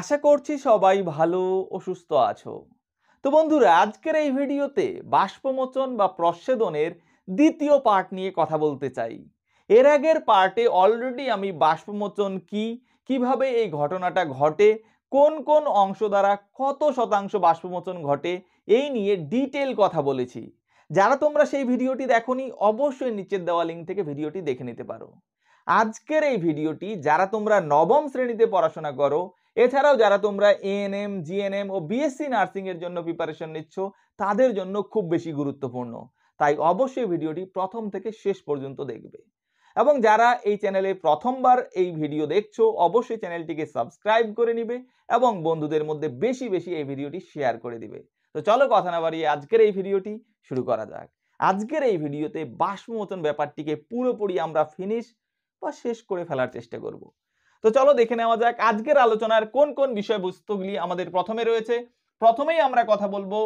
আশা করছি সবাই ভালো ও সুস্থ আছো তো বন্ধুরা আজকের এই ভিডিওতে বাষ্পমোচন বা প্রচ্ছেদনের দ্বিতীয় পার্ট নিয়ে কথা বলতে চাই এর আগের পার্টে অলরেডি আমি বাষ্পমোচন কি কিভাবে এই ঘটনাটা ঘটে কোন কোন অংশ দ্বারা কত শতাংশ বাষ্পমোচন ঘটে এই নিয়ে ডিটেল কথা বলেছি যারা তোমরা সেই ভিডিওটি দেখনি অবশ্যই নিচের দেওয়া লিঙ্ক থেকে ভিডিওটি দেখে নিতে পারো আজকের এই ভিডিওটি যারা তোমরা নবম শ্রেণীতে পড়াশোনা করো এছাড়াও যারা তোমরা এএনএম জিএনএম ও বিএসসি নার্সিংয়ের জন্য প্রিপারেশন নিচ্ছ তাদের জন্য খুব বেশি গুরুত্বপূর্ণ তাই অবশ্যই ভিডিওটি প্রথম থেকে শেষ পর্যন্ত দেখবে এবং যারা এই চ্যানেলে প্রথমবার এই ভিডিও দেখছো অবশ্যই চ্যানেলটিকে সাবস্ক্রাইব করে নিবে এবং বন্ধুদের মধ্যে বেশি বেশি এই ভিডিওটি শেয়ার করে দিবে তো চলো কথা না বাড়িয়ে আজকের এই ভিডিওটি শুরু করা যাক আজকের এই ভিডিওতে বাষ্পমোচন ব্যাপারটিকে পুরোপুরি আমরা ফিনিশ বা শেষ করে ফেলার চেষ্টা করব তো চলো দেখে নেওয়া যাক আজকের আলোচনার কোন কোন বিষয়বস্তুগুলি আমাদের প্রথমে রয়েছে প্রথমেই আমরা কথা বলবো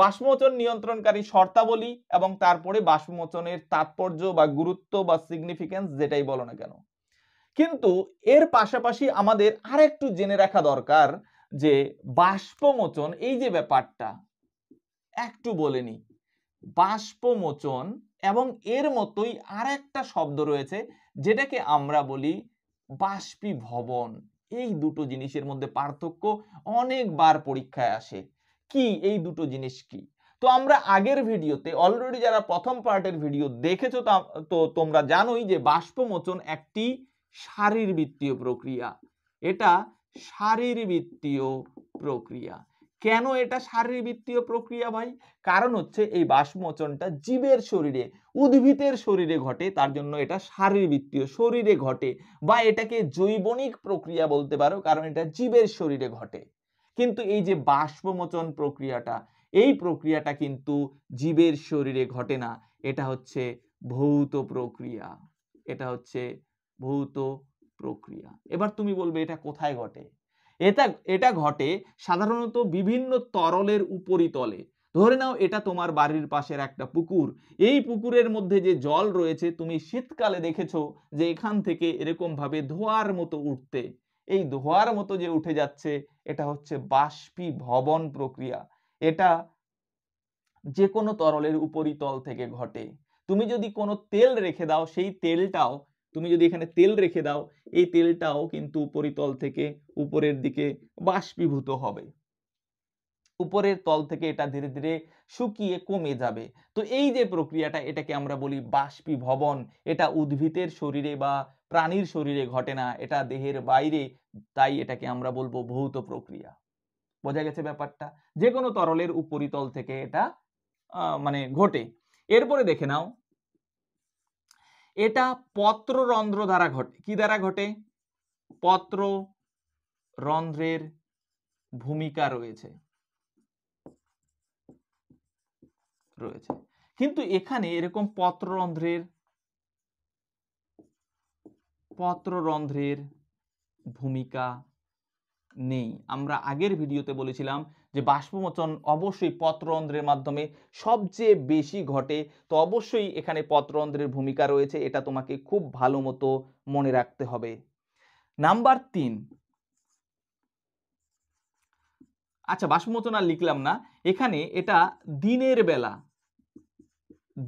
বাষ্পমোচন নিয়ন্ত্রণকারী শর্তাবলী এবং তারপরে বাষ্পমোচনের তাৎপর্য বা গুরুত্ব বা সিগনিফিকেন্স যেটাই বলো না কেন কিন্তু এর পাশাপাশি আমাদের আর একটু জেনে রাখা দরকার যে বাষ্পমোচন এই যে ব্যাপারটা একটু বলেনি বাষ্পমোচন এবং এর মতোই আর একটা শব্দ রয়েছে যেটাকে আমরা বলি বাষ্পীভবন এই দুটো জিনিসের মধ্যে পার্থক্য অনেকবার পরীক্ষায় আসে কি এই দুটো জিনিস কি তো আমরা আগের ভিডিওতে অলরেডি যারা প্রথম পার্টের ভিডিও দেখেছো তো তোমরা জানোই যে বাষ্পমোচন একটি শারীরবৃত্তীয় প্রক্রিয়া এটা শারীরবৃত্তীয় প্রক্রিয়া কেন এটা শারীরবৃত্তীয় প্রক্রিয়া ভাই কারণ হচ্ছে এই বাষ্পমোচনটা জীবের শরীরে উদ্ভিদের শরীরে ঘটে তার জন্য এটা শারীরবৃত্তীয় শরীরে ঘটে বা এটাকে জৈবনিক প্রক্রিয়া বলতে পারো কারণ এটা জীবের শরীরে ঘটে কিন্তু এই যে বাষ্পমোচন প্রক্রিয়াটা এই প্রক্রিয়াটা কিন্তু জীবের শরীরে ঘটে না এটা হচ্ছে ভৌত প্রক্রিয়া এটা হচ্ছে ভৌত প্রক্রিয়া এবার তুমি বলবে এটা কোথায় ঘটে এটা এটা ঘটে সাধারণত বিভিন্ন তরলের উপরিতলে ধরে নাও এটা তোমার বাড়ির পাশের একটা পুকুর এই পুকুরের মধ্যে যে জল রয়েছে তুমি শীতকালে দেখেছো যে এখান থেকে এরকমভাবে ধোয়ার মতো উঠতে এই ধোয়ার মতো যে উঠে যাচ্ছে এটা হচ্ছে বাষ্পীভবন প্রক্রিয়া এটা যে কোনো তরলের উপরিতল থেকে ঘটে তুমি যদি কোনো তেল রেখে দাও সেই তেলটাও তুমি যদি এখানে তেল রেখে দাও এই তেলটাও কিন্তু উপরিতল থেকে উপরের দিকে বাষ্পীভূত হবে উপরের তল থেকে এটা ধীরে ধীরে শুকিয়ে কমে যাবে তো এই যে প্রক্রিয়াটা এটাকে আমরা বলি বাষ্পীভবন এটা উদ্ভিদের শরীরে বা প্রাণীর শরীরে ঘটে না এটা দেহের বাইরে তাই এটাকে আমরা বলবো ভৌত প্রক্রিয়া বোঝা গেছে ব্যাপারটা যে কোনো তরলের উপরিতল থেকে এটা মানে ঘটে এরপরে দেখে নাও এটা পত্ররন্ধ্র দ্বারা ঘটে কি দ্বারা ঘটে পত্র রন্ধ্রের ভূমিকা রয়েছে রয়েছে কিন্তু এখানে এরকম পত্ররন্ধ্রের পত্ররন্ধ্রের ভূমিকা নেই আমরা আগের ভিডিওতে বলেছিলাম যে বাষ্পমোচন অবশ্যই পত্ররন্ধ্রের মাধ্যমে সবচেয়ে বেশি ঘটে তো অবশ্যই এখানে পত্ররন্ধ্রের ভূমিকা রয়েছে এটা তোমাকে খুব ভালো মতো মনে রাখতে হবে নাম্বার তিন আচ্ছা বাষ্পমোচন আর লিখলাম না এখানে এটা দিনের বেলা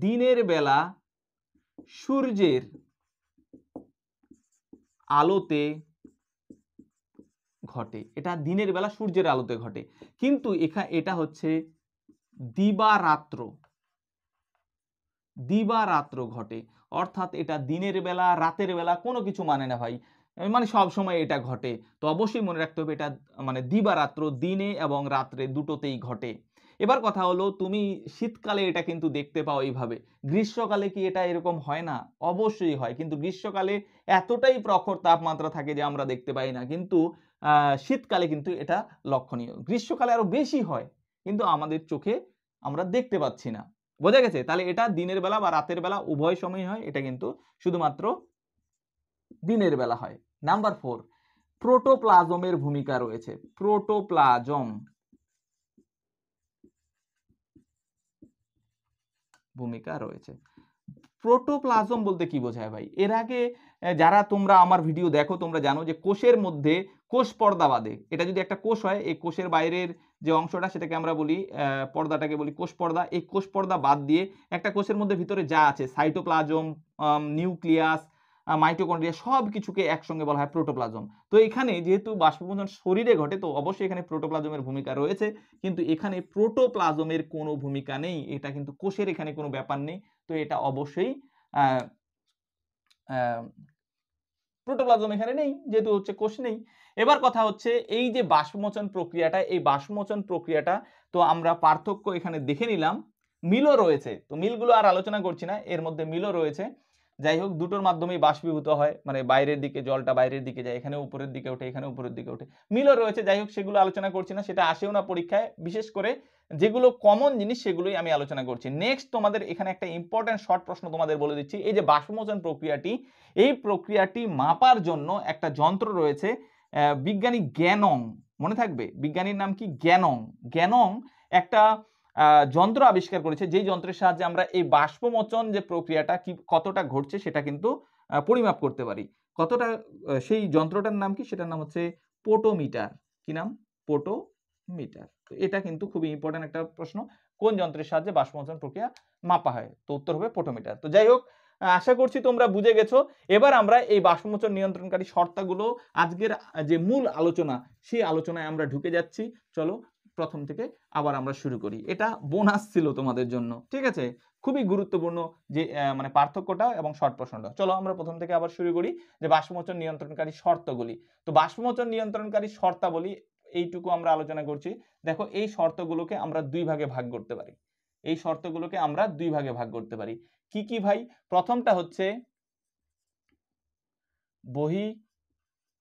দিনের বেলা সূর্যের আলোতে ঘটে এটা দিনের বেলা সূর্যের আলোতে ঘটে কিন্তু এখা এটা হচ্ছে দিবারাত্র দিবারাত্র ঘটে অর্থাৎ এটা দিনের বেলা রাতের বেলা কোনো কিছু মানে না ভাই মানে সব সময় এটা ঘটে তো অবশ্যই মনে রাখতে হবে এটা মানে দিবারাত্র দিনে এবং রাত্রে দুটোতেই ঘটে এবার কথা হলো তুমি শীতকালে এটা কিন্তু দেখতে পাও এইভাবে গ্রীষ্মকালে কি এটা এরকম হয় না অবশ্যই হয় কিন্তু গ্রীষ্মকালে এতটাই প্রখর তাপমাত্রা থাকে যে আমরা দেখতে পাই না কিন্তু শীতকালে কিন্তু এটা লক্ষণীয় গ্রীষ্মকালে আরও বেশি হয় কিন্তু আমাদের চোখে আমরা দেখতে পাচ্ছি না বোঝা গেছে তাহলে এটা দিনের বেলা বা রাতের বেলা উভয় সময় হয় এটা কিন্তু শুধুমাত্র দিনের বেলা হয় নাম্বার ফোর প্রোটোপ্লাজমের ভূমিকা রয়েছে প্রোটোপ্লাজম ভূমিকা রয়েছে প্রোটোপ্লাজম বলতে কি বোঝায় ভাই এর আগে যারা তোমরা আমার ভিডিও দেখো তোমরা জানো যে কোষের মধ্যে কোষ পর্দা বাদে এটা যদি একটা কোষ হয় এই কোষের বাইরের যে অংশটা সেটাকে আমরা বলি পর্দাটাকে বলি কোষ পর্দা এই কোষ পর্দা বাদ দিয়ে একটা কোষের মধ্যে ভিতরে যা আছে সাইটোপ্লাজম নিউক্লিয়াস মাইটোকন্ড্রিয়া সব কিছুকে একসঙ্গে বলা হয় প্রোটোপ্লাজম তো এখানে যেহেতু বাষ্পবন্ধন শরীরে ঘটে তো অবশ্যই এখানে প্রোটোপ্লাজমের ভূমিকা রয়েছে কিন্তু এখানে প্রোটোপ্লাজমের কোনো ভূমিকা নেই এটা কিন্তু কোষের এখানে কোনো ব্যাপার নেই তো এটা অবশ্যই প্রোটোপ্লাজম এখানে নেই যেহেতু হচ্ছে কোষ নেই এবার কথা হচ্ছে এই যে বাষ্পমোচন প্রক্রিয়াটা এই বাষ্পমোচন প্রক্রিয়াটা তো আমরা পার্থক্য এখানে দেখে নিলাম মিলও রয়েছে তো মিলগুলো আর আলোচনা করছি না এর মধ্যে মিলও রয়েছে যাই হোক দুটোর মাধ্যমেই বাষ্পীভূত হয় মানে বাইরের দিকে জলটা বাইরের দিকে যায় এখানে উপরের দিকে ওঠে এখানে উপরের দিকে ওঠে মিলও রয়েছে যাই হোক সেগুলো আলোচনা করছি না সেটা আসেও না পরীক্ষায় বিশেষ করে যেগুলো কমন জিনিস সেগুলোই আমি আলোচনা করছি নেক্সট তোমাদের এখানে একটা ইম্পর্ট্যান্ট শর্ট প্রশ্ন তোমাদের বলে দিচ্ছি এই যে বাষ্পমোচন প্রক্রিয়াটি এই প্রক্রিয়াটি মাপার জন্য একটা যন্ত্র রয়েছে বিজ্ঞানী জ্ঞানং মনে থাকবে বিজ্ঞানীর নাম কি জ্ঞানং জ্ঞানং একটা যন্ত্র আবিষ্কার করেছে যেই যন্ত্রের সাহায্যে আমরা এই বাষ্পমোচন যে প্রক্রিয়াটা কি কতটা ঘটছে সেটা কিন্তু পরিমাপ করতে পারি কতটা সেই যন্ত্রটার নাম কি সেটার নাম হচ্ছে পোটোমিটার কি নাম পোটোমিটার তো এটা কিন্তু খুবই ইম্পর্ট্যান্ট একটা প্রশ্ন কোন যন্ত্রের সাহায্যে বাষ্পমোচন প্রক্রিয়া মাপা হয় তো উত্তর হবে পোটোমিটার তো যাই হোক আশা করছি তোমরা বুঝে গেছো এবার আমরা এই বাষ্পমোচন নিয়ন্ত্রণকারী শর্তাগুলো আজকের যে মূল আলোচনা সেই আলোচনায় আমরা ঢুকে যাচ্ছি চলো প্রথম থেকে আবার আমরা শুরু করি এটা বোনাস ছিল তোমাদের জন্য ঠিক আছে খুবই গুরুত্বপূর্ণ যে মানে পার্থক্যটা এবং শর্ট প্রশ্নটা চলো আমরা প্রথম থেকে আবার শুরু করি যে বাষ্পমোচন নিয়ন্ত্রণকারী শর্তগুলি তো বাষ্পমোচন নিয়ন্ত্রণকারী শর্তাবলী এইটুকু আমরা আলোচনা করছি দেখো এই শর্তগুলোকে আমরা দুই ভাগে ভাগ করতে পারি এই শর্তগুলোকে আমরা দুই ভাগে ভাগ করতে পারি কি কি ভাই প্রথমটা হচ্ছে বহি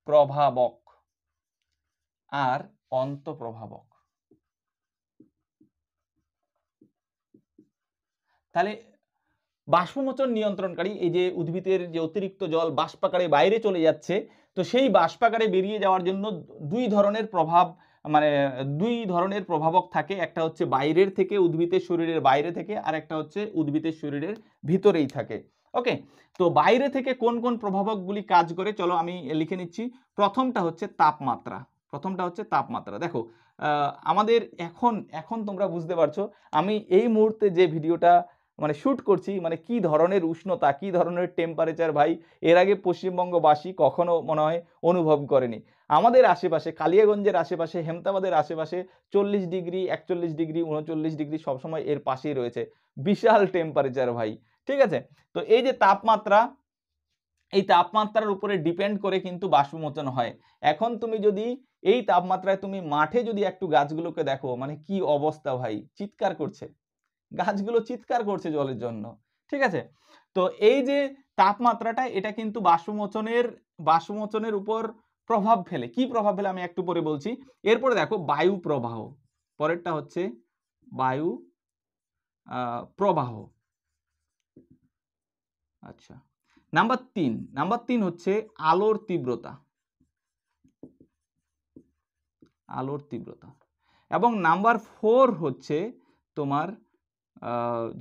প্রভাবক আর প্রভাবক তাহলে বাষ্পমোচন নিয়ন্ত্রণকারী এই যে উদ্ভিদের যে অতিরিক্ত জল বাষ্পাকারে বাইরে চলে যাচ্ছে তো সেই বাষ্পাকারে বেরিয়ে যাওয়ার জন্য দুই ধরনের প্রভাব মানে দুই ধরনের প্রভাবক থাকে একটা হচ্ছে বাইরের থেকে উদ্ভিদের শরীরের বাইরে থেকে আর একটা হচ্ছে উদ্ভিদের শরীরের ভিতরেই থাকে ওকে তো বাইরে থেকে কোন কোন প্রভাবকগুলি কাজ করে চলো আমি লিখে নিচ্ছি প্রথমটা হচ্ছে তাপমাত্রা প্রথমটা হচ্ছে তাপমাত্রা দেখো আমাদের এখন এখন তোমরা বুঝতে পারছো আমি এই মুহূর্তে যে ভিডিওটা মানে শ্যুট করছি মানে কি ধরনের উষ্ণতা কি ধরনের টেম্পারেচার ভাই এর আগে পশ্চিমবঙ্গবাসী কখনো মনে হয় অনুভব করেনি আমাদের আশেপাশে কালিয়াগঞ্জের আশেপাশে হেমতাবাদের আশেপাশে চল্লিশ ডিগ্রি একচল্লিশ ডিগ্রি উনচল্লিশ ডিগ্রি সবসময় এর পাশেই রয়েছে বিশাল টেম্পারেচার ভাই ঠিক আছে তো এই যে তাপমাত্রা এই তাপমাত্রার উপরে ডিপেন্ড করে কিন্তু বাষ্পমোচন হয় এখন তুমি যদি এই তাপমাত্রায় তুমি মাঠে যদি একটু গাছগুলোকে দেখো মানে কি অবস্থা ভাই চিৎকার করছে গাছগুলো চিৎকার করছে জলের জন্য ঠিক আছে তো এই যে তাপমাত্রাটা এটা কিন্তু বাষ্পমোচনের বাষ্পমোচনের উপর প্রভাব ফেলে কি প্রভাব ফেলে আমি একটু পরে বলছি এরপরে দেখো বায়ু প্রবাহ পরেরটা হচ্ছে বায়ু প্রবাহ আচ্ছা নাম্বার তিন নাম্বার তিন হচ্ছে আলোর তীব্রতা আলোর তীব্রতা এবং নাম্বার ফোর হচ্ছে তোমার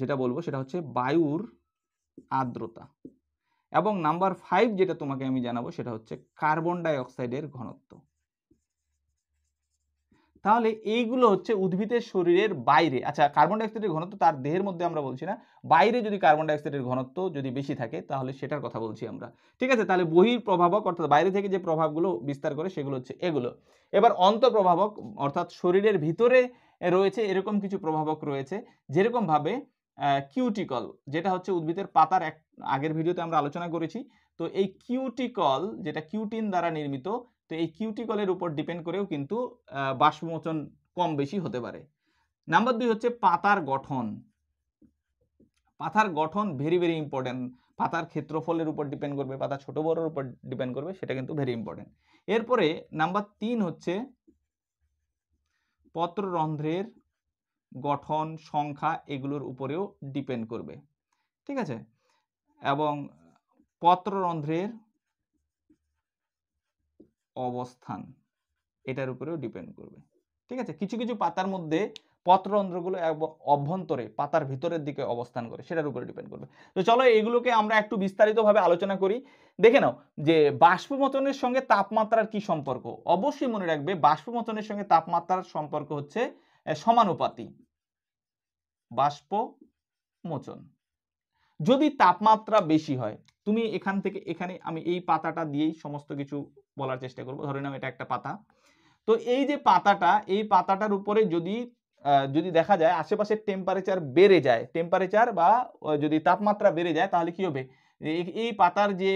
যেটা বলবো সেটা হচ্ছে বায়ুর আর্দ্রতা এবং নাম্বার ফাইভ যেটা তোমাকে আমি জানাবো সেটা হচ্ছে কার্বন ডাইঅক্সাইডের ঘনত্ব তাহলে এইগুলো হচ্ছে উদ্ভিদের শরীরের বাইরে আচ্ছা কার্বন ডাইঅক্সাইডের ঘনত্ব তার দেহের মধ্যে আমরা বলছি না বাইরে যদি কার্বন ডাইঅক্সাইডের ঘনত্ব যদি বেশি থাকে তাহলে সেটার কথা বলছি আমরা ঠিক আছে তাহলে বহির প্রভাবক অর্থাৎ বাইরে থেকে যে প্রভাবগুলো বিস্তার করে সেগুলো হচ্ছে এগুলো এবার অন্তঃপ্রভাবক অর্থাৎ শরীরের ভিতরে রয়েছে এরকম কিছু প্রভাবক রয়েছে যেরকমভাবে কিউটিকল যেটা হচ্ছে উদ্ভিদের পাতার এক আগের ভিডিওতে আমরা আলোচনা করেছি তো এই কিউটিকল যেটা কিউটিন দ্বারা নির্মিত তো এই কিউটিকলের উপর ডিপেন্ড করেও কিন্তু বাষ্পমোচন কম বেশি হতে পারে নাম্বার দুই হচ্ছে পাতার গঠন পাতার গঠন ভেরি ভেরি ইম্পর্টেন্ট পাতার ক্ষেত্রফলের উপর ডিপেন্ড করবে পাতা ছোট বড়োর উপর ডিপেন্ড করবে সেটা কিন্তু ভেরি ইম্পর্টেন্ট এরপরে নাম্বার তিন হচ্ছে পত্ররন্ধ্রের গঠন সংখ্যা এগুলোর উপরেও ডিপেন্ড করবে ঠিক আছে এবং পত্ররন্ধ্রের অবস্থান এটার উপরেও ডিপেন্ড করবে ঠিক আছে কিছু কিছু পাতার মধ্যে পত্ররন্ধ্রগুলো অভ্যন্তরে পাতার ভিতরের দিকে অবস্থান করে সেটার উপরে ডিপেন্ড করবে তো চলো এগুলোকে আমরা একটু বিস্তারিতভাবে আলোচনা করি দেখে নাও যে বাষ্পমোচনের সঙ্গে তাপমাত্রার কি সম্পর্ক অবশ্যই মনে রাখবে বাষ্পমোচনের সঙ্গে তাপমাত্রার সম্পর্ক হচ্ছে সমানুপাতি বাষ্পমোচন যদি তাপমাত্রা বেশি হয় তুমি এখান থেকে এখানে আমি এই পাতাটা দিয়েই সমস্ত কিছু বলার চেষ্টা করবো ধরে নাও এটা একটা পাতা তো এই যে পাতাটা এই পাতাটার উপরে যদি যদি দেখা যায় আশেপাশের টেম্পারেচার বেড়ে যায় টেম্পারেচার বা যদি তাপমাত্রা বেড়ে যায় তাহলে কি হবে এই পাতার যে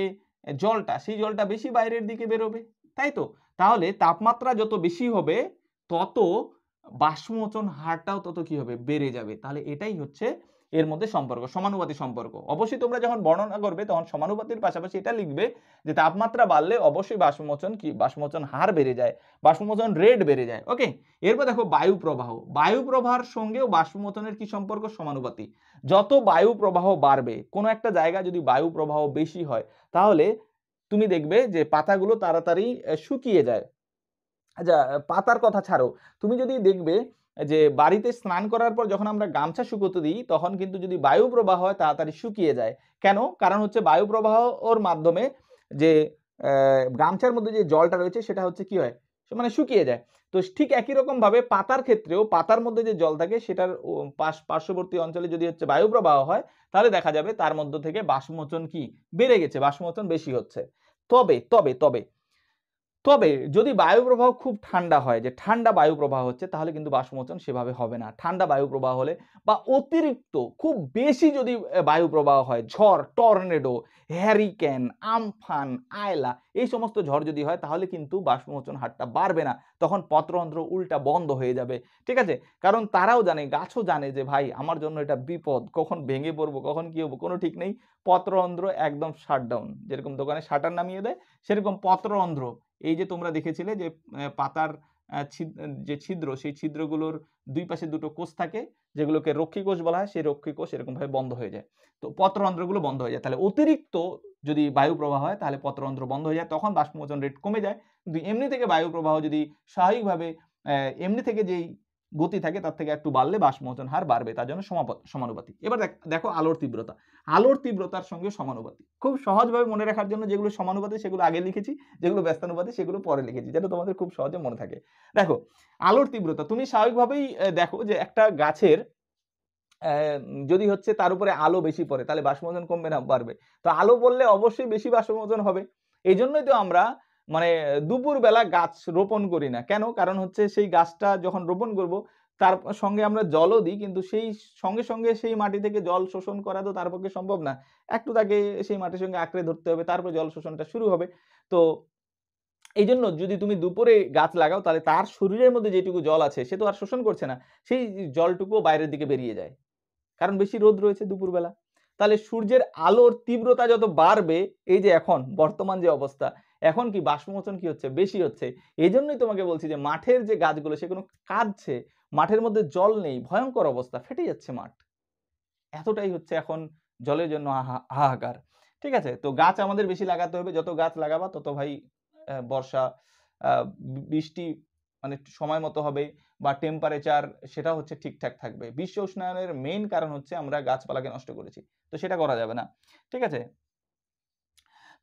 জলটা সেই জলটা বেশি বাইরের দিকে বেরোবে তাই তো তাহলে তাপমাত্রা যত বেশি হবে তত বাষ্পমোচন হারটাও তত কি হবে বেড়ে যাবে তাহলে এটাই হচ্ছে এর মধ্যে সম্পর্ক সমানুপাতিক সম্পর্ক অবশ্যই তোমরা যখন বর্ণনা করবে তখন সমানুপাতির পাশাপাশি এটা লিখবে যে তাপমাত্রা বাড়লে অবশ্যই বাষ্পমোচন কি বাষ্পমোচন হার বেড়ে যায় বাষ্পমোচন রেট বেড়ে যায় ওকে এরপর দেখো বায়ু প্রবাহ বায়ু প্রবাহের সঙ্গেও বাষ্পমোচনের কি সম্পর্ক সমানুপাতি যত বায়ু প্রবাহ বাড়বে কোনো একটা জায়গা যদি বায়ু প্রবাহ বেশি হয় তাহলে তুমি দেখবে যে পাতাগুলো তাড়াতাড়ি শুকিয়ে যায় আচ্ছা পাতার কথা ছাড়ো তুমি যদি দেখবে যে বাড়িতে স্নান করার পর যখন আমরা গামছা শুকোতে দিই তখন কিন্তু যদি বায়ু প্রবাহ হয় তাড়াতাড়ি শুকিয়ে যায় কেন কারণ হচ্ছে বায়ু প্রবাহর মাধ্যমে যে গামছার মধ্যে যে জলটা রয়েছে সেটা হচ্ছে কি হয় মানে শুকিয়ে যায় তো ঠিক একই রকমভাবে পাতার ক্ষেত্রেও পাতার মধ্যে যে জল থাকে সেটার পার্শ্ববর্তী অঞ্চলে যদি হচ্ছে বায়ু প্রবাহ হয় তাহলে দেখা যাবে তার মধ্য থেকে বাষ্পমোচন কি বেড়ে গেছে বাষ্পমোচন বেশি হচ্ছে তবে তবে তবে তবে যদি বায়ুপ্রবাহ খুব ঠান্ডা হয় যে ঠান্ডা বায়ু প্রবাহ হচ্ছে তাহলে কিন্তু বাষ্পমোচন সেভাবে হবে না ঠান্ডা বায়ু প্রবাহ হলে বা অতিরিক্ত খুব বেশি যদি বায়ুপ্রবাহ হয় ঝড় টর্নেডো হ্যারিকেন আমফান আয়লা এই সমস্ত ঝড় যদি হয় তাহলে কিন্তু বাষ্পমোচন হারটা বাড়বে না তখন পত্রন্ত্র উল্টা বন্ধ হয়ে যাবে ঠিক আছে কারণ তারাও জানে গাছও জানে যে ভাই আমার জন্য এটা বিপদ কখন ভেঙে পড়বো কখন কী হবো কোনো ঠিক নেই পত্রন্ত্র একদম শাটডাউন যেরকম দোকানে শাটার নামিয়ে দেয় সেরকম পত্রন্ত্র এই যে তোমরা দেখেছিলে যে পাতার যে ছিদ্র সেই ছিদ্রগুলোর দুই পাশে দুটো কোষ থাকে যেগুলোকে রক্ষীকোষ বলা হয় সেই রক্ষীকোষ এরকমভাবে বন্ধ হয়ে যায় তো পত্ররন্ধ্রগুলো বন্ধ হয়ে যায় তাহলে অতিরিক্ত যদি বায়ু প্রবাহ হয় তাহলে পত্ররন্ধ্র বন্ধ হয়ে যায় তখন বাষ্পমোচন রেট কমে যায় কিন্তু এমনি থেকে বায়ু প্রবাহ যদি স্বাভাবিকভাবে এমনি থেকে যেই গতি থাকে তার থেকে একটু বাড়লে বাষ্পমোচন হার বাড়বে তার জন্য সমানুপাতিক এবার দেখো আলোর তীব্রতা আলোর তীব্রতার সঙ্গে সমানুপাতিক খুব সহজভাবে মনে রাখার জন্য যেগুলো সমানুপাতিক সেগুলো আগে লিখেছি যেগুলো ব্যস্তানুপাতি সেগুলো পরে লিখেছি যেটা তোমাদের খুব সহজে মনে থাকে দেখো আলোর তীব্রতা তুমি স্বাভাবিকভাবেই দেখো যে একটা গাছের যদি হচ্ছে তার উপরে আলো বেশি পড়ে তাহলে বাষ্পমোচন কমবে না বাড়বে তো আলো বললে অবশ্যই বেশি বাষ্পমোচন হবে এই জন্যই তো আমরা মানে দুপুরবেলা গাছ রোপণ করি না কেন কারণ হচ্ছে সেই গাছটা যখন রোপণ করব তার সঙ্গে আমরা জলও দিই কিন্তু সেই সঙ্গে সঙ্গে সেই মাটি থেকে জল শোষণ করা তো তার পক্ষে সম্ভব না একটু তাকে সেই মাটির সঙ্গে আঁকড়ে ধরতে হবে তারপর জল শোষণটা শুরু হবে তো এই জন্য যদি তুমি দুপুরে গাছ লাগাও তাহলে তার শরীরের মধ্যে যেটুকু জল আছে সে তো আর শোষণ করছে না সেই জলটুকুও বাইরের দিকে বেরিয়ে যায় কারণ বেশি রোদ রয়েছে দুপুরবেলা তাহলে সূর্যের আলোর তীব্রতা যত বাড়বে এই যে এখন বর্তমান যে অবস্থা এখন কি বাষ্পমোচন কি হচ্ছে বেশি হচ্ছে এই জন্যই তোমাকে বলছি যে মাঠের যে গাছগুলো সেগুলো কাঁদছে মাঠের মধ্যে জল নেই ভয়ঙ্কর অবস্থা ফেটে যাচ্ছে মাঠ এতটাই হচ্ছে এখন জলের জন্য হাহাকার ঠিক আছে তো গাছ আমাদের বেশি লাগাতে হবে যত গাছ লাগাবা তত ভাই বর্ষা বৃষ্টি মানে সময় মতো হবে বা টেম্পারেচার সেটা হচ্ছে ঠিকঠাক থাকবে বিশ্ব উষ্ণায়নের মেইন কারণ হচ্ছে আমরা গাছপালাকে নষ্ট করেছি তো সেটা করা যাবে না ঠিক আছে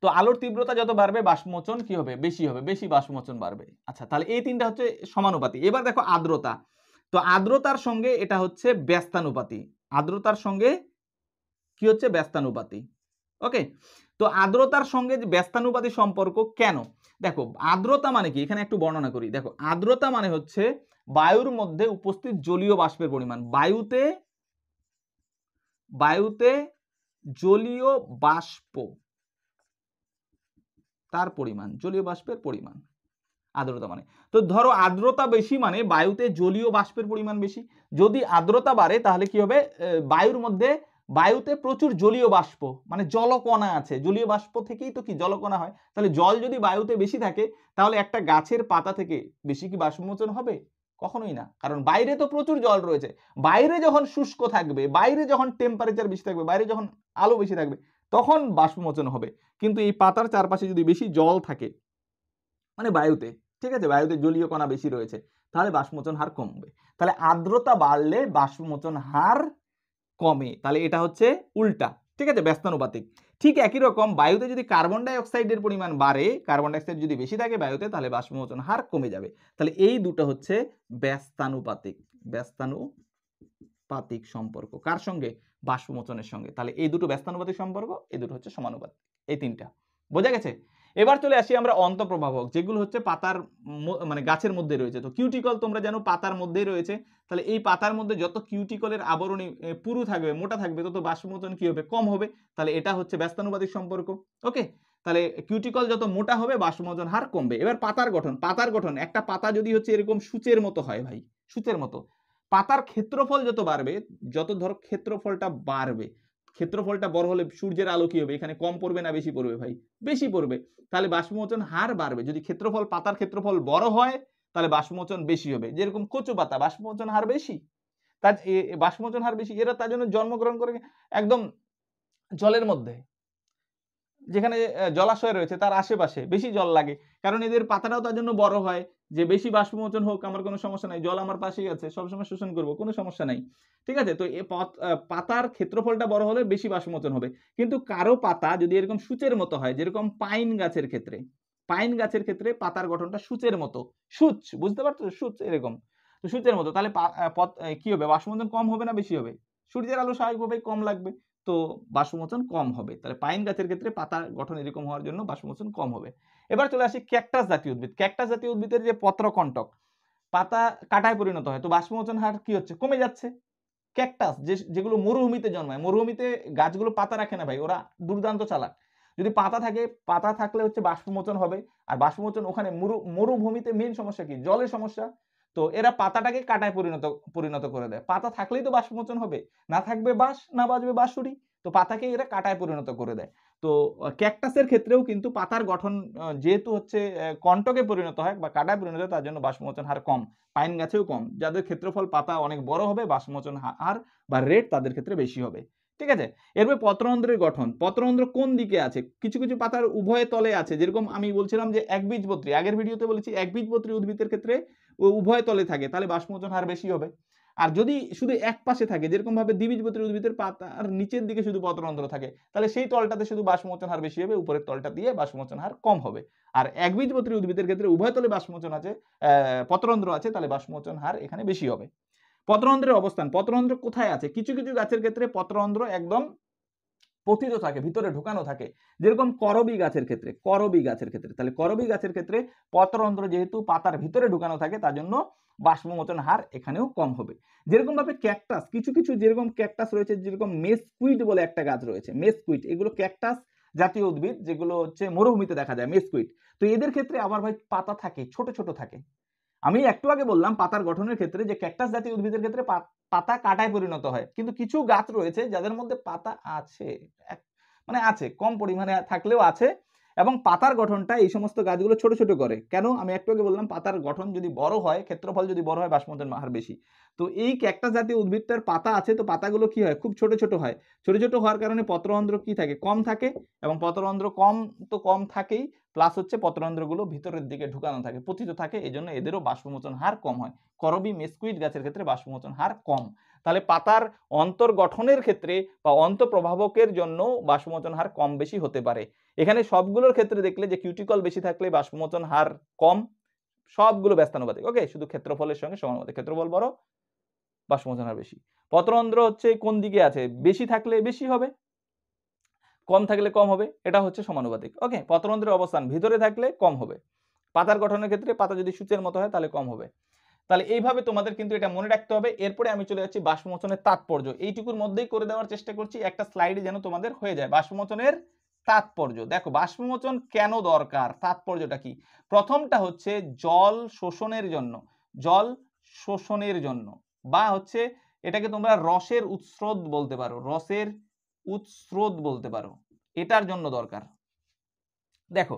তো আলোর তীব্রতা যত বাড়বে বাষ্পমোচন কি হবে বেশি হবে বেশি বাষ্পমোচন বাড়বে আচ্ছা তাহলে এই তিনটা হচ্ছে সমানুপাতি এবার দেখো আর্দ্রতা তো আর্দ্রতার সঙ্গে এটা হচ্ছে ব্যস্তানুপাতি আর্দ্রতার সঙ্গে কি হচ্ছে ব্যস্তানুপাতি ওকে তো আর্দ্রতার সঙ্গে যে ব্যস্তানুপাতি সম্পর্ক কেন দেখো আর্দ্রতা মানে কি এখানে একটু বর্ণনা করি দেখো আর্দ্রতা মানে হচ্ছে বায়ুর মধ্যে উপস্থিত জলীয় বাষ্পের পরিমাণ বায়ুতে বায়ুতে জলীয় বাষ্প তার পরিমাণ জলীয় বাষ্পের পরিমাণ আর্দ্রতা মানে তো ধরো আর্দ্রতা বেশি মানে বায়ুতে জলীয় বাষ্পের পরিমাণ বেশি যদি আর্দ্রতা বাড়ে তাহলে কি হবে বায়ুর মধ্যে বায়ুতে প্রচুর জলীয় বাষ্প মানে জলকণা আছে জলীয় বাষ্প থেকেই তো কি জলকণা হয় তাহলে জল যদি বায়ুতে বেশি থাকে তাহলে একটা গাছের পাতা থেকে বেশি কি বাষ্পমোচন হবে কখনোই না কারণ বাইরে তো প্রচুর জল রয়েছে বাইরে যখন শুষ্ক থাকবে বাইরে যখন টেম্পারেচার বেশি থাকবে বাইরে যখন আলো বেশি থাকবে তখন বাষ্পমোচন হবে কিন্তু এই পাতার চারপাশে যদি বেশি জল থাকে মানে বায়ুতে ঠিক আছে বায়ুতে জলীয় কণা বেশি রয়েছে তাহলে বাষ্পমোচন হার কমবে তাহলে আর্দ্রতা বাড়লে বাষ্পমোচন হার কমে তাহলে এটা হচ্ছে উল্টা ঠিক আছে ব্যস্তানুপাতিক ঠিক একই রকম বায়ুতে যদি কার্বন ডাইঅক্সাইডের পরিমাণ বাড়ে কার্বন ডাইঅক্সাইড যদি বেশি থাকে বায়ুতে তাহলে বাষ্পমোচন হার কমে যাবে তাহলে এই দুটো হচ্ছে ব্যস্তানুপাতিক ব্যস্তানু পাতিক সম্পর্ক কার সঙ্গে বাষ্পমোচনের সঙ্গে তাহলে এই দুটো ব্যস্তানুপাতিক সম্পর্ক এই দুটো হচ্ছে সমানুপাতিক এই তিনটা বোঝা গেছে এবার চলে আসি আমরা অন্তঃপ্রভাবক যেগুলো হচ্ছে পাতার মানে গাছের মধ্যে রয়েছে তো কিউটিকল তোমরা যেন পাতার মধ্যেই রয়েছে তাহলে এই পাতার মধ্যে যত কিউটিকলের আবরণী পুরু থাকবে মোটা থাকবে তত বাষ্পমোচন কী হবে কম হবে তাহলে এটা হচ্ছে ব্যস্তানুপাতিক সম্পর্ক ওকে তাহলে কিউটিকল যত মোটা হবে বাষ্পমোচন হার কমবে এবার পাতার গঠন পাতার গঠন একটা পাতা যদি হচ্ছে এরকম সূচের মতো হয় ভাই সূচের মতো পাতার ক্ষেত্রফল যত বাড়বে যত ধরো ক্ষেত্রফলটা বাড়বে ক্ষেত্রফলটা বড় হলে সূর্যের আলো কি হবে এখানে কম পড়বে না বেশি পড়বে ভাই বেশি পড়বে তাহলে বাষ্পমোচন হার বাড়বে যদি ক্ষেত্রফল পাতার ক্ষেত্রফল বড় হয় তাহলে বাষ্পমোচন বেশি হবে যেরকম কচু পাতা বাষ্পমোচন হার বেশি তার বাষ্পমোচন হার বেশি এরা তার জন্য জন্মগ্রহণ করে একদম জলের মধ্যে যেখানে জলাশয় রয়েছে তার আশেপাশে বেশি জল লাগে কারণ এদের পাতাটাও তার জন্য বড় হয় যে বেশি বাষ্পমোচন হোক আমার কোনো সমস্যা নাই জল আমার পাশেই আছে সবসময় শোষণ করবো কোনো সমস্যা নাই ঠিক আছে তো এ পাতার ক্ষেত্রফলটা বড় হলে বেশি বাষ্পমোচন হবে কিন্তু কারো পাতা যদি এরকম সূচের মতো হয় যেরকম পাইন গাছের ক্ষেত্রে পাইন গাছের ক্ষেত্রে পাতার গঠনটা সূচের মতো সূচ বুঝতে পারছো সূচ এরকম তো সূর্যের মতো তাহলে কি হবে বাষ্পমোচন কম হবে না বেশি হবে সূর্যের আলো স্বাভাবিকভাবেই কম লাগবে তো বাষ্পমোচন কম হবে তাহলে পাইন গাছের ক্ষেত্রে পাতা গঠন এরকম হওয়ার জন্য বাষ্পমোচন কম হবে এবার চলে আসি ক্যাকটাস জাতীয় উদ্ভিদ ক্যাকটাস জাতীয় উদ্ভিদের যে পত্রকণ্টক পাতা কাটায় পরিণত হয় তো বাষ্পমোচন হার কি হচ্ছে কমে যাচ্ছে ক্যাকটাস যে যেগুলো মরুভূমিতে জন্মায় মরুভূমিতে গাছগুলো পাতা রাখে না ভাই ওরা দুর্দান্ত চালাক যদি পাতা থাকে পাতা থাকলে হচ্ছে বাষ্পমোচন হবে আর বাষ্পমোচন ওখানে মরু মরুভূমিতে মেন সমস্যা কি জলের সমস্যা তো এরা পাতাটাকে কাটায় পরিণত পরিণত করে দেয় পাতা থাকলেই তো বাষ্পমোচন হবে না থাকবে বাস না বাজবে বাঁশুড়ি তো পাতাকে এরা কাটায় পরিণত করে দেয় তো ক্যাকটাসের ক্ষেত্রেও কিন্তু পাতার গঠন যেহেতু হচ্ছে কণ্টকে পরিণত হয় বা কাটায় পরিণত হয় তার জন্য বাষ্পমোচন হার কম পাইন গাছেও কম যাদের ক্ষেত্রফল পাতা অনেক বড় হবে বাষ্পমোচন হার বা রেট তাদের ক্ষেত্রে বেশি হবে ঠিক আছে এরপরে পত্রন্ধ্রের গঠন পত্রন্ধ্র কোন দিকে আছে কিছু কিছু পাতার উভয় তলে আছে যেরকম আমি বলছিলাম যে একবীজপত্রী আগের ভিডিওতে বলেছি একবীজপত্রী উদ্ভিদের ক্ষেত্রে উভয় তলে থাকে তাহলে বাষ্পমোচন হার বেশি হবে আর যদি শুধু এক পাশে থাকে যেরকম ভাবে দ্বিবীজপত্রী উদ্ভিদের পাতার নিচের দিকে শুধু পত্রন্ধ্র থাকে তাহলে সেই তলটাতে শুধু বাষ্পমোচন হার বেশি হবে উপরের তলটা দিয়ে বাষ্পমোচন হার কম হবে আর একবীজপত্রী উদ্ভিদের ক্ষেত্রে উভয় তলে বাষ্পমোচন আছে পত্রন্ধ্র আছে তাহলে বাষ্পমোচন হার এখানে বেশি হবে পত্রন্ধ্রের অবস্থান পত্রন্ধ্র কোথায় আছে কিছু কিছু গাছের ক্ষেত্রে পত্রন্ধ্র একদম পতিত থাকে ভিতরে ঢুকানো থাকে যেরকম করবি গাছের ক্ষেত্রে করবি গাছের ক্ষেত্রে তাহলে করবি গাছের ক্ষেত্রে পত্রন্ত্র যেহেতু পাতার ভিতরে ঢুকানো থাকে তার জন্য বাষ্পমোচন হার এখানেও কম হবে যেরকম ভাবে ক্যাকটাস কিছু কিছু যেরকম ক্যাকটাস রয়েছে যেরকম মেসকুইট বলে একটা গাছ রয়েছে মেসকুইট এগুলো ক্যাকটাস জাতীয় উদ্ভিদ যেগুলো হচ্ছে মরুভূমিতে দেখা যায় মেসকুইট তো এদের ক্ষেত্রে আবার ভাই পাতা থাকে ছোট ছোট থাকে আমি একটু আগে বললাম পাতার গঠনের ক্ষেত্রে যে ক্যাকটাস জাতীয় উদ্ভিদের ক্ষেত্রে পাতা কাটায় পরিণত হয় কিন্তু কিছু গাছ রয়েছে যাদের মধ্যে পাতা আছে মানে আছে কম পরিমাণে থাকলেও আছে এবং পাতার গঠনটা এই সমস্ত গাছগুলো ছোট ছোট করে কেন আমি একটু আগে বললাম পাতার গঠন যদি বড় হয় ক্ষেত্রফল যদি বড় হয় বাষ্পমোচন হার বেশি তো এই ক্যাকটাস জাতীয় উদ্ভিদটার পাতা আছে তো পাতাগুলো কি হয় খুব ছোট ছোট হয় ছোট ছোট হওয়ার কারণে পত্ররন্ধ্র কি থাকে কম থাকে এবং পত্ররন্ধ্র কম তো কম থাকেই প্লাস হচ্ছে পত্ররন্ধ্রগুলো ভিতরের দিকে ঢুকানো থাকে পতিত থাকে এই জন্য এদেরও বাষ্পমোচন হার কম হয় করবি মেসকুইট গাছের ক্ষেত্রে বাষ্পমোচন হার কম তাহলে পাতার অন্তর্গঠনের ক্ষেত্রে বা অন্তঃপ্রভাবকের জন্য বাষ্পমোচন হার কম বেশি হতে পারে এখানে সবগুলোর ক্ষেত্রে দেখলে যে কিউটিকল বেশি থাকলে বাষ্পমোচন হার কম সবগুলো ব্যস্তানুপাতিক ওকে শুধু ক্ষেত্রফলের সঙ্গে সমানুপাতিক ক্ষেত্রফল বড় বাষ্পমোচন হার বেশি পত্রন্ধ্র হচ্ছে কোন দিকে আছে বেশি থাকলে বেশি হবে কম থাকলে কম হবে এটা হচ্ছে সমানুপাতিক ওকে পত্রন্ধ্রের অবস্থান ভিতরে থাকলে কম হবে পাতার গঠনের ক্ষেত্রে পাতা যদি সূচের মতো হয় তাহলে কম হবে তাহলে এইভাবে তোমাদের কিন্তু এটা মনে রাখতে হবে এরপরে আমি চলে যাচ্ছি বাষ্পমোচনের তাৎপর্য এইটুকুর মধ্যেই করে দেওয়ার চেষ্টা করছি একটা স্লাইডে যেন তোমাদের হয়ে যায় বাষ্পমোচনের তাৎপর্য দেখো বাষ্পমোচন কেন দরকার তাৎপর্যটা কি প্রথমটা হচ্ছে জল শোষণের জন্য জল শোষণের জন্য বা হচ্ছে এটাকে তোমরা রসের উৎস্রোত বলতে পারো রসের উৎস্রোত বলতে পারো এটার জন্য দরকার দেখো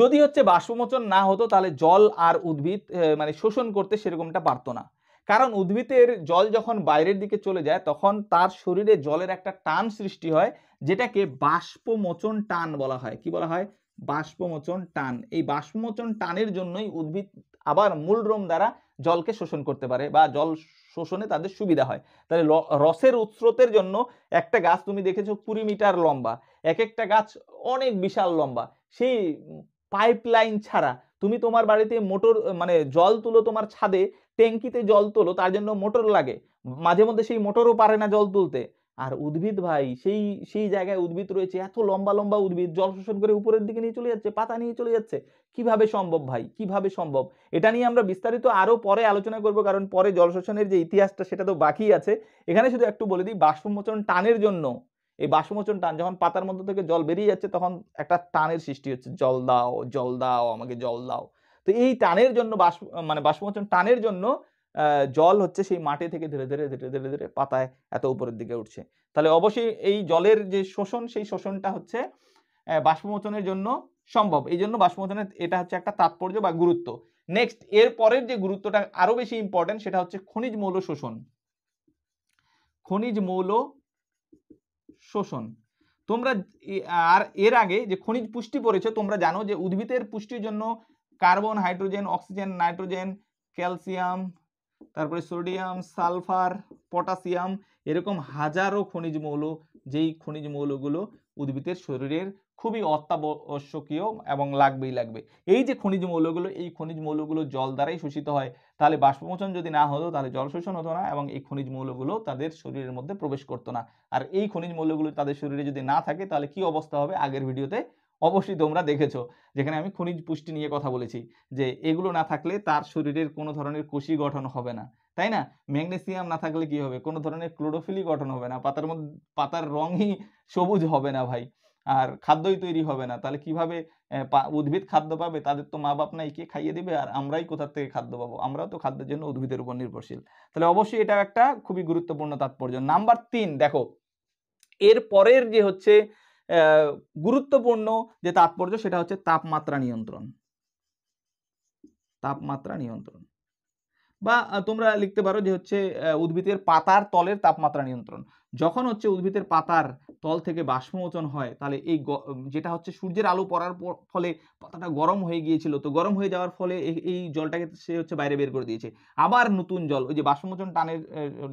যদি হচ্ছে বাষ্পমোচন না হতো তাহলে জল আর উদ্ভিদ মানে শোষণ করতে সেরকমটা পারতো না কারণ উদ্ভিদের জল যখন বাইরের দিকে চলে যায় তখন তার শরীরে জলের একটা টান সৃষ্টি হয় যেটাকে বাষ্পমোচন টান বলা হয় কি বলা হয় বাষ্পমোচন টান এই বাষ্পমোচন টানের জন্যই উদ্ভিদ আবার মূল রোম দ্বারা জলকে শোষণ করতে পারে বা জল শোষণে তাদের সুবিধা হয় তাহলে রসের উৎস্রোতের জন্য একটা গাছ তুমি দেখেছো কুড়ি মিটার লম্বা এক একটা গাছ অনেক বিশাল লম্বা সেই পাইপলাইন ছাড়া তুমি তোমার বাড়িতে মোটর মানে জল তুলো তোমার ছাদে ট্যাঙ্কিতে জল তোলো তার জন্য মোটর লাগে মাঝে মধ্যে সেই মোটরও পারে না জল তুলতে আর উদ্ভিদ ভাই সেই সেই জায়গায় উদ্ভিদ রয়েছে এত লম্বা লম্বা উদ্ভিদ জল শোষণ করে উপরের দিকে নিয়ে চলে যাচ্ছে পাতা নিয়ে চলে যাচ্ছে কিভাবে সম্ভব ভাই কিভাবে সম্ভব এটা নিয়ে আমরা বিস্তারিত আরও পরে আলোচনা করব কারণ পরে জল শোষণের যে ইতিহাসটা সেটা তো বাকি আছে এখানে শুধু একটু বলে দিই বাষ্পমোচন টানের জন্য এই বাষ্পমোচন টান যখন পাতার মধ্যে থেকে জল বেরিয়ে যাচ্ছে তখন একটা টানের সৃষ্টি হচ্ছে জল দাও জল দাও আমাকে জল দাও তো এই টানের জন্য বাষ্প মানে বাষ্পমোচন টানের জন্য জল হচ্ছে সেই মাটি থেকে ধীরে ধীরে ধীরে ধীরে ধীরে পাতায় এত উপরের দিকে উঠছে তাহলে অবশ্যই এই জলের যে শোষণ সেই শোষণটা হচ্ছে বাষ্পমোচনের জন্য সম্ভব এই জন্য বাষ্পমোচনের এটা হচ্ছে একটা তাৎপর্য বা গুরুত্ব নেক্সট এর পরের যে গুরুত্বটা আরও বেশি ইম্পর্টেন্ট সেটা হচ্ছে খনিজ মৌল শোষণ খনিজ মৌল শোষণ তোমরা আর এর আগে যে খনিজ পুষ্টি পড়েছে তোমরা জানো যে উদ্ভিদের পুষ্টির জন্য carbon hydrogen oxygen nitrogen calcium তারপরে সোডিয়াম সালফার পটাশিয়াম এরকম হাজারো খনিজ মৌল যেই খনিজ মৌলগুলো উদ্ভিদের শরীরের খুবই অত্যাবশ্যকীয় এবং লাগবেই লাগবে এই যে খনিজ মৌলগুলো এই খনিজ মৌলগুলো জল দ্বারাই শোষিত হয় তাহলে বাষ্পমোচন যদি না হতো তাহলে জল শোষণ হতো না এবং এই খনিজ মৌলগুলো তাদের শরীরের মধ্যে প্রবেশ করতো না আর এই খনিজ মৌলগুলো তাদের শরীরে যদি না থাকে তাহলে কি অবস্থা হবে আগের ভিডিওতে অবশ্যই তোমরা দেখেছো যেখানে আমি খনিজ পুষ্টি নিয়ে কথা বলেছি যে এগুলো না থাকলে তার শরীরের কোনো ধরনের কোষি গঠন হবে না তাই না ম্যাগনেসিয়াম না থাকলে কি হবে কোনো ধরনের ক্লোরোফিলি গঠন হবে না পাতার মধ্যে পাতার রঙই সবুজ হবে না ভাই আর খাদ্যই তৈরি হবে না তাহলে কিভাবে উদ্ভিদ খাদ্য পাবে তাদের তো মা বাপ নাই কে খাইয়ে দিবে আর আমরাই কোথার থেকে খাদ্য পাবো আমরাও তো খাদ্যের জন্য উদ্ভিদের উপর নির্ভরশীল তাহলে অবশ্যই এটা একটা খুবই গুরুত্বপূর্ণ তাৎপর্য নাম্বার তিন দেখো এর পরের যে হচ্ছে গুরুত্বপূর্ণ যে তাৎপর্য সেটা হচ্ছে তাপমাত্রা নিয়ন্ত্রণ তাপমাত্রা নিয়ন্ত্রণ বা তোমরা লিখতে পারো যে হচ্ছে উদ্ভিদের পাতার তলের তাপমাত্রা নিয়ন্ত্রণ যখন হচ্ছে উদ্ভিদের পাতার তল থেকে বাষ্পমোচন হয় তাহলে এই যেটা হচ্ছে সূর্যের আলো পড়ার ফলে পাতাটা গরম হয়ে গিয়েছিল তো গরম হয়ে যাওয়ার ফলে এই জলটাকে সে হচ্ছে বাইরে বের করে দিয়েছে আবার নতুন জল ওই যে বাষ্পমোচন টানের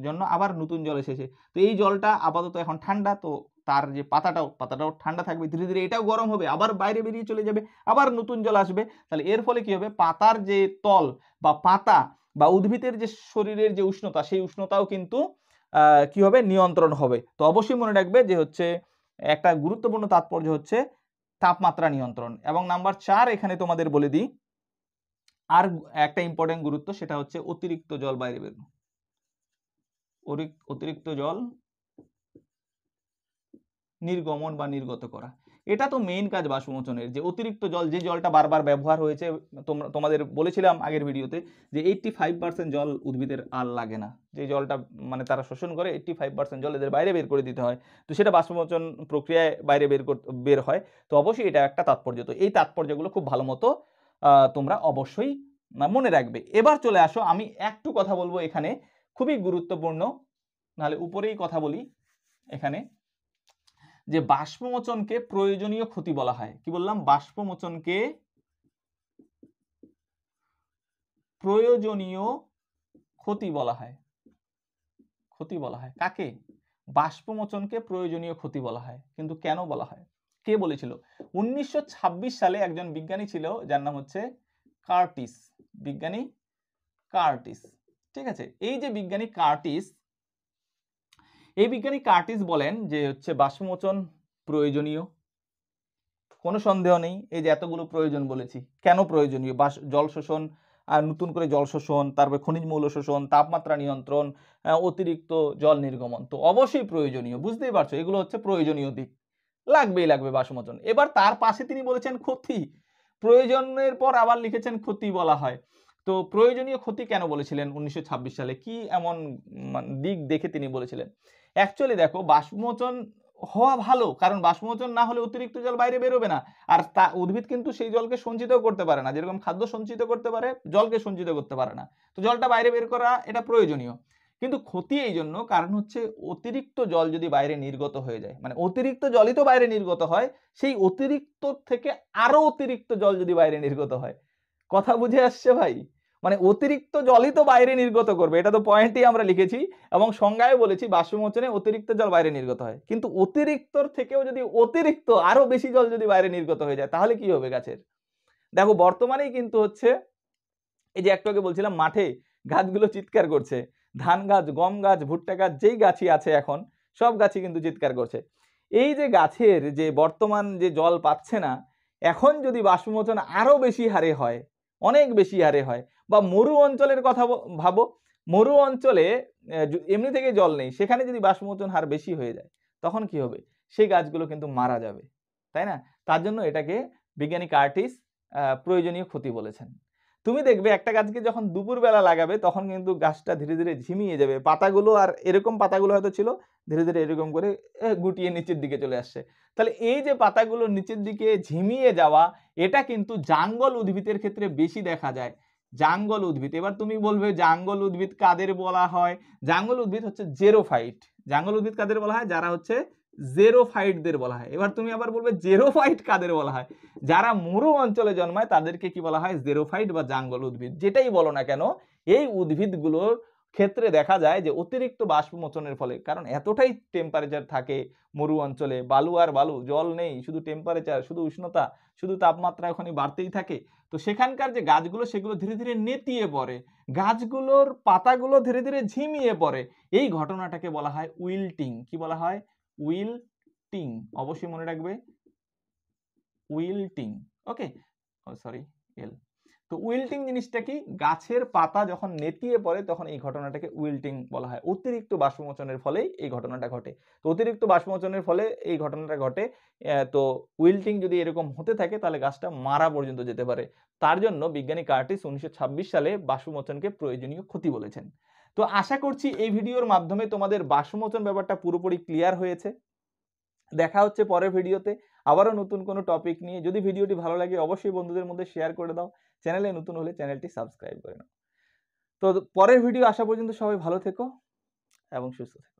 জন্য আবার নতুন জল এসেছে তো এই জলটা আপাতত এখন ঠান্ডা তো তার যে পাতাটাও পাতাটাও ঠান্ডা থাকবে ধীরে ধীরে এটাও গরম হবে আবার বাইরে বেরিয়ে চলে যাবে আবার নতুন জল আসবে তাহলে এর ফলে কি হবে পাতার যে তল বা পাতা বা উদ্ভিদের যে শরীরের যে উষ্ণতা সেই উষ্ণতাও কিন্তু কি হবে নিয়ন্ত্রণ হবে তো অবশ্যই মনে রাখবে যে হচ্ছে একটা গুরুত্বপূর্ণ তাৎপর্য হচ্ছে তাপমাত্রা নিয়ন্ত্রণ এবং নাম্বার চার এখানে তোমাদের বলে দিই আর একটা ইম্পর্টেন্ট গুরুত্ব সেটা হচ্ছে অতিরিক্ত জল বাইরে বেরো অতিরিক্ত জল নির্গমন বা নির্গত করা এটা তো মেইন কাজ বাষ্পমোচনের যে অতিরিক্ত জল যে জলটা বারবার ব্যবহার হয়েছে তোমরা তোমাদের বলেছিলাম আগের ভিডিওতে যে এইটটি ফাইভ পার্সেন্ট জল উদ্ভিদের আর লাগে না যে জলটা মানে তারা শোষণ করে এইটটি ফাইভ পার্সেন্ট জল এদের বাইরে বের করে দিতে হয় তো সেটা বাষ্পমোচন প্রক্রিয়ায় বাইরে বের বের হয় তো অবশ্যই এটা একটা তাৎপর্য তো এই তাৎপর্যগুলো খুব ভালো মতো তোমরা অবশ্যই মনে রাখবে এবার চলে আসো আমি একটু কথা বলবো এখানে খুবই গুরুত্বপূর্ণ নাহলে উপরেই কথা বলি এখানে যে বাষ্পমোচনকে প্রয়োজনীয় ক্ষতি বলা হয় কি বললাম বাষ্পমোচনকে প্রয়োজনীয় ক্ষতি বলা হয় ক্ষতি বলা হয় কাকে বাষ্পমোচনকে প্রয়োজনীয় ক্ষতি বলা হয় কিন্তু কেন বলা হয় কে বলেছিল উনিশশো সালে একজন বিজ্ঞানী ছিল যার নাম হচ্ছে কার্টিস বিজ্ঞানী কার্টিস ঠিক আছে এই যে বিজ্ঞানী কার্টিস এই বিজ্ঞানী কার্টিস বলেন যে হচ্ছে বাষ্পমোচন প্রয়োজনীয় কোনো সন্দেহ নেই এই যে এতগুলো প্রয়োজন বলেছি কেন প্রয়োজনীয় বাস জল শোষণ আর নতুন করে জল শোষণ তারপরে খনিজ মৌল শোষণ তাপমাত্রা নিয়ন্ত্রণ অতিরিক্ত জল নির্গমন তো অবশ্যই প্রয়োজনীয় বুঝতেই পারছো এগুলো হচ্ছে প্রয়োজনীয় দিক লাগবেই লাগবে বাসমোচন এবার তার পাশে তিনি বলেছেন ক্ষতি প্রয়োজনের পর আবার লিখেছেন ক্ষতি বলা হয় তো প্রয়োজনীয় ক্ষতি কেন বলেছিলেন উনিশশো সালে কি এমন দিক দেখে তিনি বলেছিলেন অ্যাকচুয়ালি দেখো বাষ্পমোচন হওয়া ভালো কারণ বাষ্পমোচন না হলে অতিরিক্ত জল বাইরে বেরোবে না আর তা উদ্ভিদ কিন্তু সেই জলকে সঞ্চিত করতে পারে না যেরকম খাদ্য সঞ্চিত করতে পারে জলকে সঞ্চিত করতে পারে না তো জলটা বাইরে বের করা এটা প্রয়োজনীয় কিন্তু ক্ষতি এই জন্য কারণ হচ্ছে অতিরিক্ত জল যদি বাইরে নির্গত হয়ে যায় মানে অতিরিক্ত জলই তো বাইরে নির্গত হয় সেই অতিরিক্ত থেকে আরও অতিরিক্ত জল যদি বাইরে নির্গত হয় কথা বুঝে আসছে ভাই মানে অতিরিক্ত জলই তো বাইরে নির্গত করবে এটা তো পয়েন্টই আমরা লিখেছি এবং সংজ্ঞায় বলেছি বাষ্পমোচনে অতিরিক্ত জল বাইরে নির্গত হয় কিন্তু অতিরিক্তর থেকেও যদি অতিরিক্ত আরও বেশি জল যদি বাইরে নির্গত হয়ে যায় তাহলে কি হবে গাছের দেখো বর্তমানেই কিন্তু হচ্ছে এই যে একটু আগে বলছিলাম মাঠে গাছগুলো চিৎকার করছে ধান গাছ গম গাছ ভুট্টা গাছ যেই গাছই আছে এখন সব গাছই কিন্তু চিৎকার করছে এই যে গাছের যে বর্তমান যে জল পাচ্ছে না এখন যদি বাষ্পমোচন আরও বেশি হারে হয় অনেক বেশি হারে হয় বা মরু অঞ্চলের কথা ভাবো মরু অঞ্চলে এমনি থেকে জল নেই সেখানে যদি বাষ্পমোচন হার বেশি হয়ে যায় তখন কি হবে সেই গাছগুলো কিন্তু মারা যাবে তাই না তার জন্য এটাকে বিজ্ঞানী কার্টিস প্রয়োজনীয় ক্ষতি বলেছেন তুমি দেখবে একটা গাছকে যখন দুপুরবেলা লাগাবে তখন কিন্তু গাছটা ধীরে ধীরে ঝিমিয়ে যাবে পাতাগুলো আর এরকম পাতাগুলো হয়তো ছিল ধীরে ধীরে এরকম করে গুটিয়ে নিচের দিকে চলে আসছে তাহলে এই যে পাতাগুলো নিচের দিকে ঝিমিয়ে যাওয়া এটা কিন্তু জাঙ্গল উদ্ভিদের ক্ষেত্রে বেশি দেখা যায় জাঙ্গল উদ্ভিদ এবার তুমি বলবে জাঙ্গল উদ্ভিদ কাদের বলা হয় জাঙ্গল উদ্ভিদ হচ্ছে জেরোফাইট জাঙ্গল উদ্ভিদ কাদের বলা হয় যারা হচ্ছে জেরোফাইটদের বলা হয় এবার তুমি আবার বলবে জেরোফাইট কাদের বলা হয় যারা মরু অঞ্চলে জন্মায় তাদেরকে কি বলা হয় জেরোফাইট বা জাঙ্গল উদ্ভিদ যেটাই বলো না কেন এই উদ্ভিদগুলোর ক্ষেত্রে দেখা যায় যে অতিরিক্ত বাষ্পমোচনের ফলে কারণ এতটাই টেম্পারেচার থাকে মরু অঞ্চলে বালু আর বালু জল নেই শুধু টেম্পারেচার শুধু উষ্ণতা শুধু তাপমাত্রা ওখানে বাড়তেই থাকে তো সেখানকার যে গাছগুলো সেগুলো ধীরে ধীরে নেতিয়ে পড়ে গাছগুলোর পাতাগুলো ধীরে ধীরে ঝিমিয়ে পড়ে এই ঘটনাটাকে বলা হয় উইল্টিং কি বলা হয় উইল্টিং অবশ্যই মনে রাখবে উইল্টিং ওকে ও সরি এল তো উইল্টিং জিনিসটা কি গাছের পাতা যখন নেতিয়ে পড়ে তখন এই ঘটনাটাকে উইল্টিং বলা হয় অতিরিক্ত বাষ্পমোচনের ফলেই এই ঘটনাটা ঘটে তো অতিরিক্ত বাষ্পমোচনের ফলে এই ঘটনাটা ঘটে তো উইল্টিং যদি এরকম হতে থাকে তাহলে গাছটা মারা পর্যন্ত যেতে পারে তার জন্য বিজ্ঞানী কার্টিস উনিশশো সালে বাষ্পমোচনকে প্রয়োজনীয় ক্ষতি বলেছেন তো আশা করছি এই ভিডিওর মাধ্যমে তোমাদের বাষ্পমোচন ব্যাপারটা পুরোপুরি ক্লিয়ার হয়েছে দেখা হচ্ছে পরের ভিডিওতে আবারও নতুন কোনো টপিক নিয়ে যদি ভিডিওটি ভালো লাগে অবশ্যই বন্ধুদের মধ্যে শেয়ার করে দাও চ্যানেলে নতুন হলে চ্যানেলটি সাবস্ক্রাইব করে নাও তো পরের ভিডিও আসা পর্যন্ত সবাই ভালো থেকো এবং সুস্থ থেকো